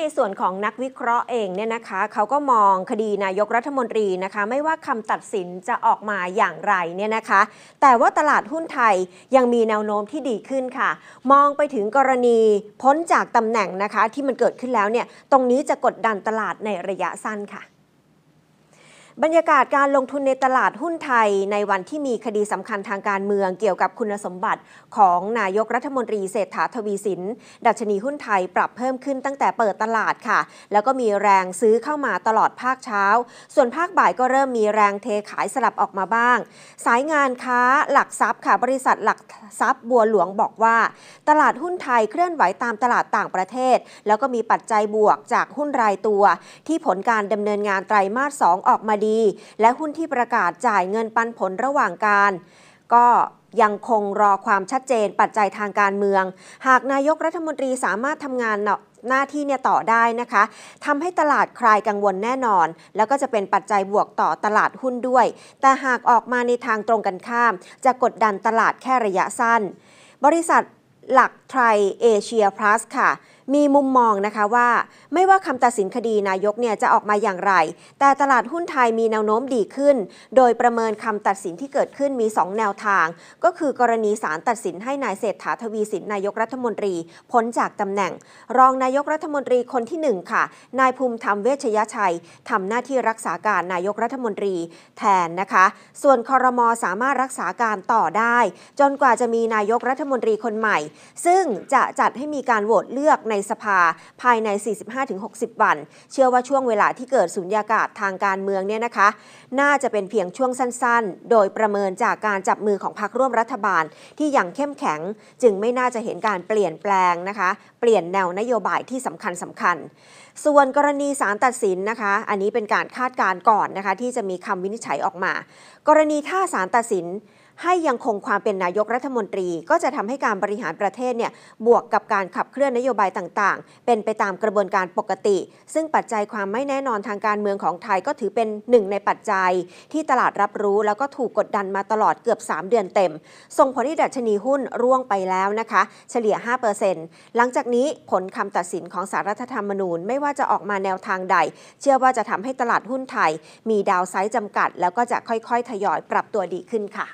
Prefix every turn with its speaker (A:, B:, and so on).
A: ในส่วนของนักวิเคราะห์เองเนี่ยนะคะ เขาก็มองคดีนายกรัฐมนตรีนะคะ ไม่ว่าคำตัดสินจะออกมาอย่างไรเนี่ยนะคะ แต่ว่าตลาดหุ้นไทยยังมีแนวโน้มที่ดีขึ้นค่ะ มองไปถึงกรณีพ้นจากตำแหน่งนะคะที่มันเกิดขึ้นแล้วเนี่ยตรงนี้จะกดดันตลาดในระยะสั้นค่ะบรรยากาศการลงทุนในตลาดหุ้นไทยในวันที่มีคดีสำคัญทางการเมือง เกี่ยวกับคุณสมบัติของนายกรัฐมนตรีเศรษฐาทวีสิน ดัชนีหุ้นไทยปรับเพิ่มขึ้นตั้งแต่เปิดตลาดค่ะ แล้วก็มีแรงซื้อเข้ามาตลอดภาคเช้า ส่วนภาคบ่ายก็เริ่มมีแรงเทขายสลับออกมาบ้าง สายงานค้าหลักทรัพย์ค่ะบริษัทหลักทรัพย์บัวหลวงบอกว่า ตลาดหุ้นไทยเคลื่อนไหวตามตลาดต่างประเทศ แล้วก็มีปัจจัยบวกจากหุ้นรายตัว ที่ผลการดำเนินงานไตรมาสสองออกมาีและหุ้นที่ประกาศจ่ายเงินปันผลระหว่างการ ก็ยังคงรอความชัดเจนปัจจัยทางการเมือง หากนายกรัฐมนตรีสามารถทำงานหน้าที่เนี่ยต่อได้นะคะทำให้ตลาดคลายกังวลแน่นอน แล้วก็จะเป็นปัจจัยบวกต่อตลาดหุ้นด้วย แต่หากออกมาในทางตรงกันข้าม จะกดดันตลาดแค่ระยะสั้น บริษัทหลักไทรเอเชียพลัสค่ะมีมุมมองนะคะว่า ไม่ว่าคำตัดสินคดีนายกเนี่ยจะออกมาอย่างไร แต่ตลาดหุ้นไทยมีแนวโน้มดีขึ้น โดยประเมินคำตัดสินที่เกิดขึ้นมี 2 แนวทาง ก็คือกรณีศาลตัดสินให้นายเศรษฐาทวีสินนายกรัฐมนตรี พ้นจากตำแหน่ง รองนายกรัฐมนตรีคนที่ 1 ค่ะนายภูมิธรรมเวชยชัยทำหน้าที่รักษาการนายกรัฐมนตรีแทนนะคะ ส่วนคอรมอสามารถรักษาการต่อได้ จนกว่าจะมีนายกรัฐมนตรีคนใหม่ ซึ่งจะจัดให้มีการโหวตเลือกในในสภาภายใน 45-60 วัน เชื่อว่าช่วงเวลาที่เกิดสุญญากาศทางการเมืองเนี่ยนะคะ น่าจะเป็นเพียงช่วงสั้นๆ โดยประเมินจากการจับมือของพรรคร่วมรัฐบาล ที่ยังเข้มแข็ง จึงไม่น่าจะเห็นการเปลี่ยนแปลงนะคะ เปลี่ยนแนวนโยบายที่สำคัญสาคัญ ส่วนกรณีสารตัดสินนะคะ อันนี้เป็นการคาดการณ์ก่อนนะคะที่จะมีคำวินิจฉัยออกมา กรณีถ้าสารตัดสินให้ยังคงความเป็นนายกรัฐมนตรีก็จะทำให้การบริหารประเทศเนี่ยบวกกับการขับเคลื่อนนโยบายต่าง ๆ เป็นไปตามกระบวนการปกติ ซึ่งปัจจัยความไม่แน่นอนทางการเมืองของไทยก็ถือเป็นหนึ่งในปัจจัยที่ตลาดรับรู้แล้วก็ถูกกดดันมาตลอดเกือบ 3 เดือนเต็ม ส่งผลให้ดัชนีหุ้นร่วงไปแล้วนะคะ เฉลี่ย5%หลังจากนี้ผลคำตัดสินของสารรัฐธรรมนูญไม่ว่าจะออกมาแนวทางใด เชื่อว่าจะทำให้ตลาดหุ้นไทย มีดาวไซด์จำกัด แล้วก็จะค่อยๆทยอยปรับตัวดีขึ้นค่ะ